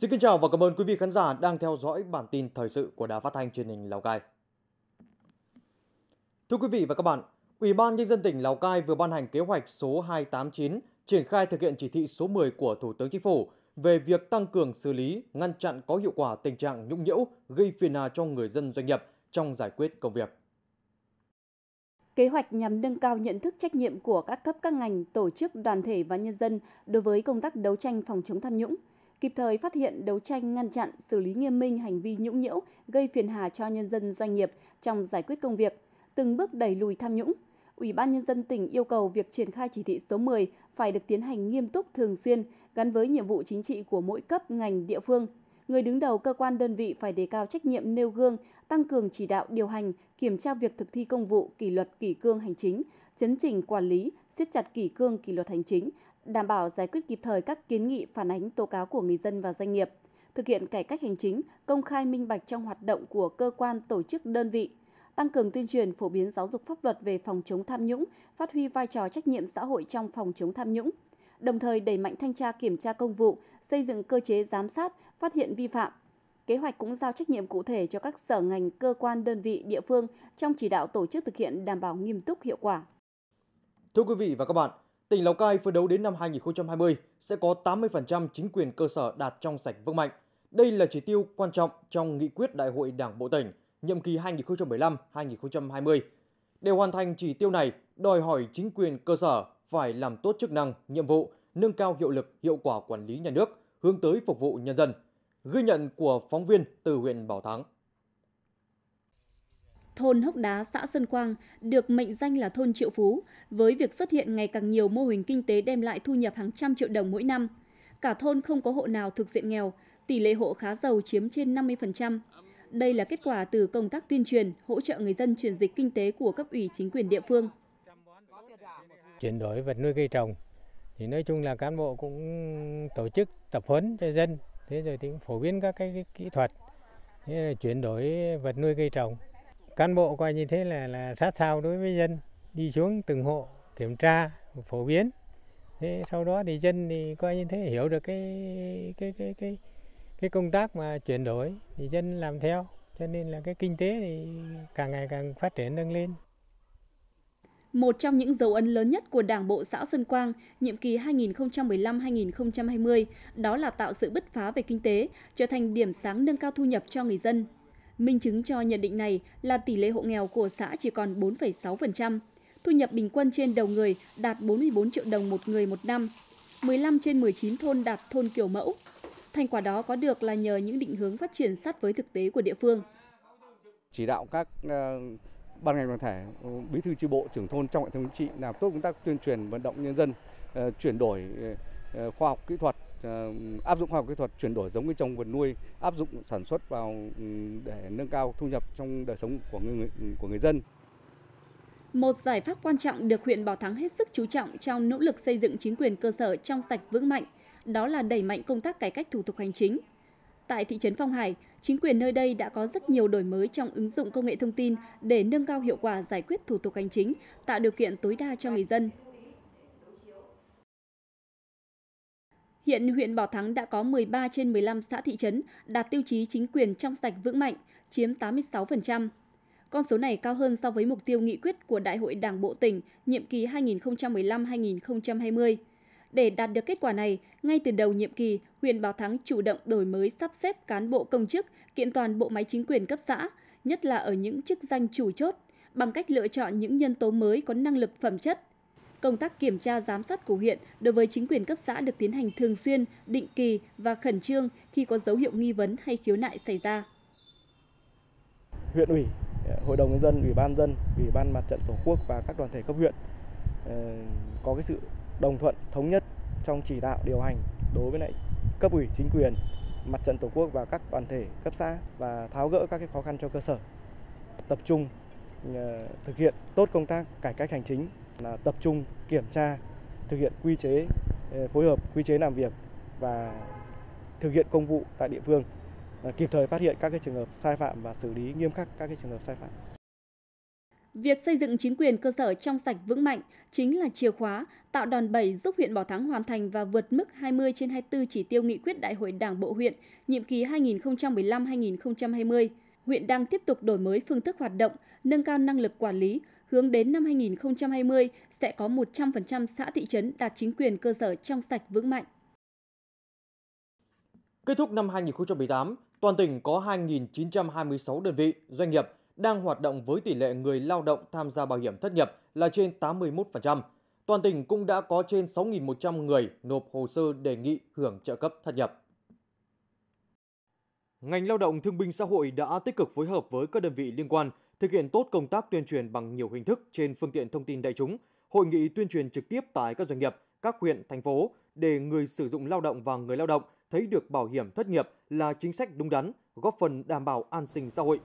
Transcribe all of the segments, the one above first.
Xin kính chào và cảm ơn quý vị khán giả đang theo dõi bản tin thời sự của Đài Phát thanh truyền hình Lào Cai. Thưa quý vị và các bạn, Ủy ban nhân dân tỉnh Lào Cai vừa ban hành kế hoạch số 289 triển khai thực hiện chỉ thị số 10 của Thủ tướng Chính phủ về việc tăng cường xử lý, ngăn chặn có hiệu quả tình trạng nhũng nhiễu gây phiền hà cho người dân doanh nghiệp trong giải quyết công việc. Kế hoạch nhằm nâng cao nhận thức trách nhiệm của các cấp các ngành, tổ chức, đoàn thể và nhân dân đối với công tác đấu tranh phòng chống tham nhũng – kịp thời phát hiện, đấu tranh ngăn chặn, xử lý nghiêm minh hành vi nhũng nhiễu gây phiền hà cho nhân dân doanh nghiệp trong giải quyết công việc, từng bước đẩy lùi tham nhũng. Ủy ban nhân dân tỉnh yêu cầu việc triển khai chỉ thị số 10 phải được tiến hành nghiêm túc thường xuyên, gắn với nhiệm vụ chính trị của mỗi cấp ngành địa phương. Người đứng đầu cơ quan đơn vị phải đề cao trách nhiệm nêu gương, tăng cường chỉ đạo điều hành, kiểm tra việc thực thi công vụ, kỷ luật kỷ cương hành chính, chấn chỉnh quản lý, siết chặt kỷ cương kỷ luật hành chính, đảm bảo giải quyết kịp thời các kiến nghị phản ánh tố cáo của người dân và doanh nghiệp, thực hiện cải cách hành chính, công khai minh bạch trong hoạt động của cơ quan, tổ chức, đơn vị, tăng cường tuyên truyền phổ biến giáo dục pháp luật về phòng chống tham nhũng, phát huy vai trò trách nhiệm xã hội trong phòng chống tham nhũng, đồng thời đẩy mạnh thanh tra kiểm tra công vụ, xây dựng cơ chế giám sát, phát hiện vi phạm. Kế hoạch cũng giao trách nhiệm cụ thể cho các sở ngành, cơ quan, đơn vị, địa phương trong chỉ đạo tổ chức thực hiện đảm bảo nghiêm túc hiệu quả. Thưa quý vị và các bạn, Tỉnh Lào Cai phấn đấu đến năm 2020 sẽ có 80% chính quyền cơ sở đạt trong sạch vững mạnh. Đây là chỉ tiêu quan trọng trong nghị quyết Đại hội Đảng Bộ Tỉnh nhiệm kỳ 2015-2020. Để hoàn thành chỉ tiêu này, đòi hỏi chính quyền cơ sở phải làm tốt chức năng, nhiệm vụ, nâng cao hiệu lực, hiệu quả quản lý nhà nước, hướng tới phục vụ nhân dân. Ghi nhận của phóng viên từ huyện Bảo Thắng thôn Hốc Đá, xã Sơn Quang được mệnh danh là thôn triệu phú, với việc xuất hiện ngày càng nhiều mô hình kinh tế đem lại thu nhập hàng trăm triệu đồng mỗi năm. Cả thôn không có hộ nào thực diện nghèo, tỷ lệ hộ khá giàu chiếm trên 50%. Đây là kết quả từ công tác tuyên truyền, hỗ trợ người dân chuyển dịch kinh tế của cấp ủy chính quyền địa phương. Chuyển đổi vật nuôi cây trồng thì nói chung là cán bộ cũng tổ chức tập huấn cho dân, thế rồi thì cũng phổ biến các cái kỹ thuật, thế chuyển đổi vật nuôi cây trồng Cán bộ coi như thế là, là sát sao đối với dân, đi xuống từng hộ kiểm tra, phổ biến. Thế sau đó thì dân thì coi như thế hiểu được cái cái cái cái cái công tác mà chuyển đổi thì dân làm theo cho nên là cái kinh tế thì càng ngày càng phát triển nâng lên. Một trong những dấu ấn lớn nhất của Đảng bộ xã Xuân Quang nhiệm kỳ 2015-2020 đó là tạo sự bứt phá về kinh tế, trở thành điểm sáng nâng cao thu nhập cho người dân, Minh chứng cho nhận định này là tỷ lệ hộ nghèo của xã chỉ còn 4,6%, thu nhập bình quân trên đầu người đạt 44 triệu đồng một người một năm, 15 trên 19 thôn đạt thôn kiểu mẫu. Thành quả đó có được là nhờ những định hướng phát triển sát với thực tế của địa phương. Chỉ đạo các ờ, ban ngành đoàn thể, bí thư chi bộ, trưởng thôn trong hệ thống chính trị làm tốt công tác tuyên truyền vận động nhân dân ờ, chuyển đổi ờ, khoa học kỹ thuật Ờ, áp dụng khoa học kỹ thuật chuyển đổi giống cây trồng vật nuôi áp dụng sản xuất vào ừ, để nâng cao thu nhập trong đời sống của người, của người dân. Một giải pháp quan trọng được huyện Bảo Thắng hết sức chú trọng trong nỗ lực xây dựng chính quyền cơ sở trong sạch vững mạnh, đó là đẩy mạnh công tác cải cách thủ tục hành chính. Tại thị trấn Phong Hải, chính quyền nơi đây đã có rất nhiều đổi mới trong ứng dụng công nghệ thông tin để nâng cao hiệu quả giải quyết thủ tục hành chính, tạo điều kiện tối đa cho người dân Hiện huyện Bảo Thắng đã có 13 trên 15 xã thị trấn đạt tiêu chí chính quyền trong sạch vững mạnh, chiếm 86%. Con số này cao hơn so với mục tiêu nghị quyết của Đại hội Đảng Bộ tỉnh nhiệm kỳ 2015-2020. Để đạt được kết quả này, ngay từ đầu nhiệm kỳ, huyện Bảo Thắng chủ động đổi mới sắp xếp cán bộ công chức, kiện toàn bộ máy chính quyền cấp xã, nhất là ở những chức danh chủ chốt, bằng cách lựa chọn những nhân tố mới có năng lực phẩm chất, công tác kiểm tra giám sát của huyện đối với chính quyền cấp xã được tiến hành thường xuyên, định kỳ và khẩn trương khi có dấu hiệu nghi vấn hay khiếu nại xảy ra. Huyện ủy, Hội đồng nhân dân, Ủy ban dân, Ủy ban mặt trận Tổ quốc và các đoàn thể cấp huyện ờ, có cái sự đồng thuận thống nhất trong chỉ đạo điều hành đối với lại cấp ủy chính quyền mặt trận tổ quốc và các đoàn thể cấp xã và tháo gỡ các cái khó khăn cho cơ sở tập trung ờ, thực hiện tốt công tác cải cách hành chính là tập trung kiểm tra thực hiện quy chế ờ, phối hợp quy chế làm việc và thực hiện công vụ tại địa phương kịp thời phát hiện các cái trường hợp sai phạm và xử lý nghiêm khắc các cái trường hợp sai phạm. Việc xây dựng chính quyền cơ sở trong sạch vững mạnh chính là chìa khóa tạo đòn bẩy giúp huyện Bảo Thắng hoàn thành và vượt mức 20 trên 24 chỉ tiêu nghị quyết Đại hội Đảng bộ huyện nhiệm kỳ 2015-2020. Huyện đang tiếp tục đổi mới phương thức hoạt động, nâng cao năng lực quản lý, hướng đến năm 2020 sẽ có 100% xã thị trấn đạt chính quyền cơ sở trong sạch vững mạnh. Kết thúc năm 2018, toàn tỉnh có 2.926 đơn vị, doanh nghiệp đang hoạt động với tỷ lệ người lao động tham gia bảo hiểm thất nghiệp là trên 81%. Toàn tỉnh cũng đã có trên 6.100 người nộp hồ sơ đề nghị hưởng trợ cấp thất nghiệp. Ngành lao động thương binh xã hội đã tích cực phối hợp với các đơn vị liên quan Thực hiện tốt công tác tuyên truyền bằng nhiều hình thức trên phương tiện thông tin đại chúng, hội nghị tuyên truyền trực tiếp tại các doanh nghiệp, các huyện, thành phố để người sử dụng lao động và người lao động thấy được bảo hiểm thất nghiệp là chính sách đúng đắn, góp phần đảm bảo an sinh xã hội.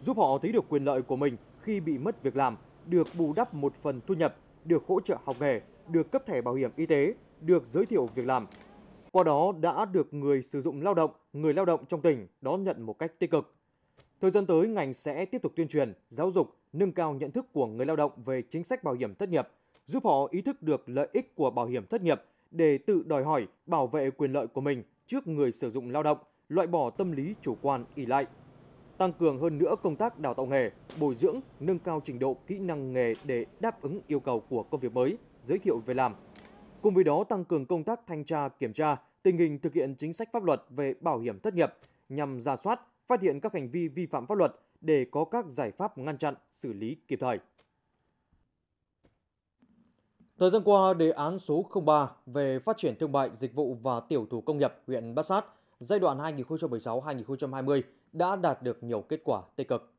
Giúp họ thấy được quyền lợi của mình khi bị mất việc làm, được bù đắp một phần thu nhập, được hỗ trợ học nghề, được cấp thẻ bảo hiểm y tế, được giới thiệu việc làm. Qua đó đã được người sử dụng lao động, người lao động trong tỉnh đón nhận một cách tích cực. Thời gian tới, ngành sẽ tiếp tục tuyên truyền, giáo dục, nâng cao nhận thức của người lao động về chính sách bảo hiểm thất nghiệp, giúp họ ý thức được lợi ích của bảo hiểm thất nghiệp để tự đòi hỏi bảo vệ quyền lợi của mình trước người sử dụng lao động, loại bỏ tâm lý chủ quan ỷ lại. Tăng cường hơn nữa công tác đào tạo nghề, bồi dưỡng, nâng cao trình độ kỹ năng nghề để đáp ứng yêu cầu của công việc mới, giới thiệu việc làm. Cùng với đó tăng cường công tác thanh tra kiểm tra tình hình thực hiện chính sách pháp luật về bảo hiểm thất nghiệp nhằm ra soát, phát hiện các hành vi vi phạm pháp luật để có các giải pháp ngăn chặn, xử lý kịp thời. Thời gian qua, đề án số 03 về phát triển thương mại, dịch vụ và tiểu thủ công nghiệp huyện Bát Sát giai đoạn 2016-2020 đã đạt được nhiều kết quả tích cực.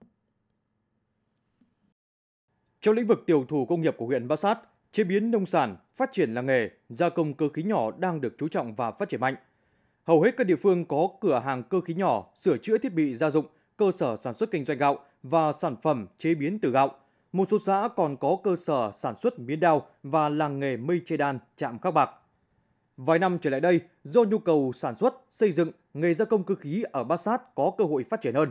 Trong lĩnh vực tiểu thủ công nghiệp của huyện Bát Sát, chế biến nông sản, phát triển làng nghề, gia công cơ khí nhỏ đang được chú trọng và phát triển mạnh – Hầu hết các địa phương có cửa hàng cơ khí nhỏ, sửa chữa thiết bị gia dụng, cơ sở sản xuất kinh doanh gạo và sản phẩm chế biến từ gạo. Một số xã còn có cơ sở sản xuất miến đao và làng nghề mây che đan, chạm khắc bạc. Vài năm trở lại đây, do nhu cầu sản xuất, xây dựng, nghề gia công cơ khí ở Bát Sát có cơ hội phát triển hơn.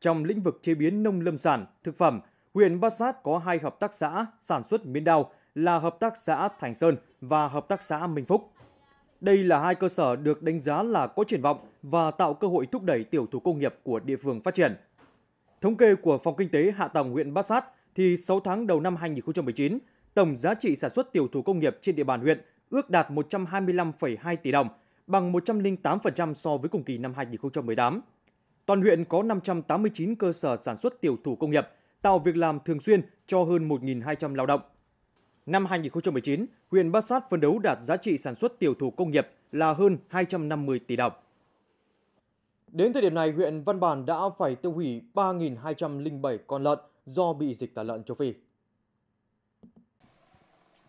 Trong lĩnh vực chế biến nông lâm sản, thực phẩm, huyện Bát Sát có hai hợp tác xã sản xuất miến đao là Hợp tác xã Thành Sơn và Hợp tác xã Minh Phúc. Đây là hai cơ sở được đánh giá là có triển vọng và tạo cơ hội thúc đẩy tiểu thủ công nghiệp của địa phương phát triển. Thống kê của Phòng Kinh tế Hạ tầng huyện Bát Sát thì 6 tháng đầu năm 2019, tổng giá trị sản xuất tiểu thủ công nghiệp trên địa bàn huyện ước đạt 125,2 tỷ đồng, bằng 108% so với cùng kỳ năm 2018. Toàn huyện có 589 cơ sở sản xuất tiểu thủ công nghiệp, tạo việc làm thường xuyên cho hơn 1.200 lao động. Năm 2019, huyện Bát Sát phấn đấu đạt giá trị sản xuất tiểu thủ công nghiệp là hơn 250 tỷ đồng. Đến thời điểm này, huyện Văn Bản đã phải tiêu hủy 3.207 con lợn do bị dịch tả lợn châu Phi.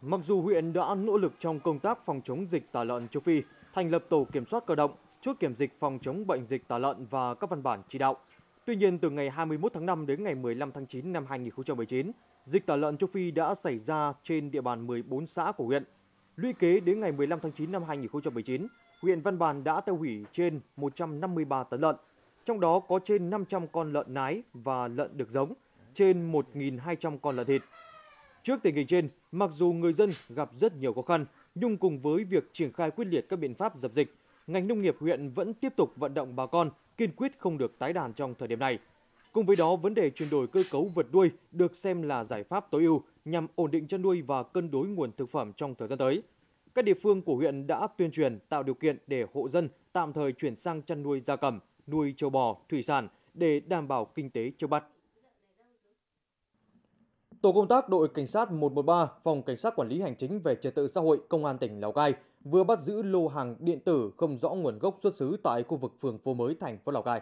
Mặc dù huyện đã nỗ lực trong công tác phòng chống dịch tả lợn châu Phi, thành lập tổ kiểm soát cơ động, chốt kiểm dịch phòng chống bệnh dịch tả lợn và các văn bản chỉ đạo. Tuy nhiên, từ ngày 21 tháng 5 đến ngày 15 tháng 9 năm 2019, Dịch tả lợn châu Phi đã xảy ra trên địa bàn 14 xã của huyện. Lũy kế đến ngày 15 tháng 9 năm 2019, huyện Văn Bàn đã tiêu hủy trên 153 tấn lợn, trong đó có trên 500 con lợn nái và lợn được giống, trên 1.200 con lợn thịt. Trước tình hình trên, mặc dù người dân gặp rất nhiều khó khăn, nhưng cùng với việc triển khai quyết liệt các biện pháp dập dịch, ngành nông nghiệp huyện vẫn tiếp tục vận động bà con kiên quyết không được tái đàn trong thời điểm này – Cùng với đó, vấn đề chuyển đổi cơ cấu vật nuôi được xem là giải pháp tối ưu nhằm ổn định chăn nuôi và cân đối nguồn thực phẩm trong thời gian tới. Các địa phương của huyện đã tuyên truyền tạo điều kiện để hộ dân tạm thời chuyển sang chăn nuôi gia cầm, nuôi châu bò, thủy sản để đảm bảo kinh tế châu bắt. Tổ công tác đội cảnh sát 113, phòng cảnh sát quản lý hành chính về trật tự xã hội công an tỉnh Lào Cai vừa bắt giữ lô hàng điện tử không rõ nguồn gốc xuất xứ tại khu vực phường Phố Mới thành phố Lào Cai.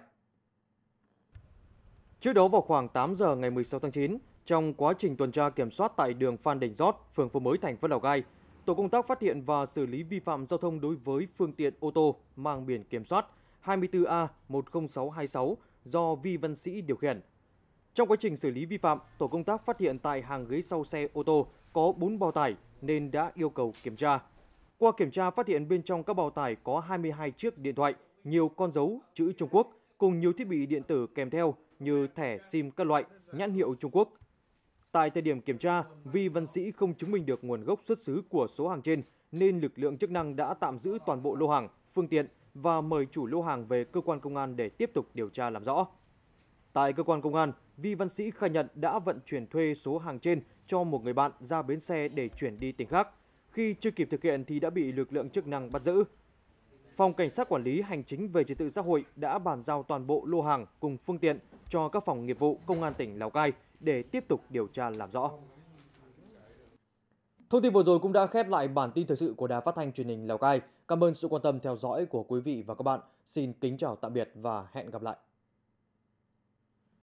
Trước đó vào khoảng 8 giờ ngày 16 tháng 9, trong quá trình tuần tra kiểm soát tại đường Phan Đình Giót, phường Phố Mới, thành phố Lào Cai, tổ công tác phát hiện và xử lý vi phạm giao thông đối với phương tiện ô tô mang biển kiểm soát 24A10626 do Vi Văn Sĩ điều khiển. Trong quá trình xử lý vi phạm, tổ công tác phát hiện tại hàng ghế sau xe ô tô có 4 bao tải nên đã yêu cầu kiểm tra. Qua kiểm tra phát hiện bên trong các bao tải có 22 chiếc điện thoại, nhiều con dấu chữ Trung Quốc cùng nhiều thiết bị điện tử kèm theo như thẻ SIM các loại, nhãn hiệu Trung Quốc. Tại thời điểm kiểm tra, Vi Văn Sĩ không chứng minh được nguồn gốc xuất xứ của số hàng trên nên lực lượng chức năng đã tạm giữ toàn bộ lô hàng, phương tiện và mời chủ lô hàng về cơ quan công an để tiếp tục điều tra làm rõ. Tại cơ quan công an, Vi Văn Sĩ khai nhận đã vận chuyển thuê số hàng trên cho một người bạn ra bến xe để chuyển đi tỉnh khác. Khi chưa kịp thực hiện thì đã bị lực lượng chức năng bắt giữ. Phòng Cảnh sát Quản lý Hành chính về Trật tự xã hội đã bàn giao toàn bộ lô hàng cùng phương tiện cho các phòng nghiệp vụ Công an tỉnh Lào Cai để tiếp tục điều tra làm rõ. Thông tin vừa rồi cũng đã khép lại bản tin thời sự của Đài Phát thanh Truyền hình Lào Cai. Cảm ơn sự quan tâm theo dõi của quý vị và các bạn. Xin kính chào tạm biệt và hẹn gặp lại.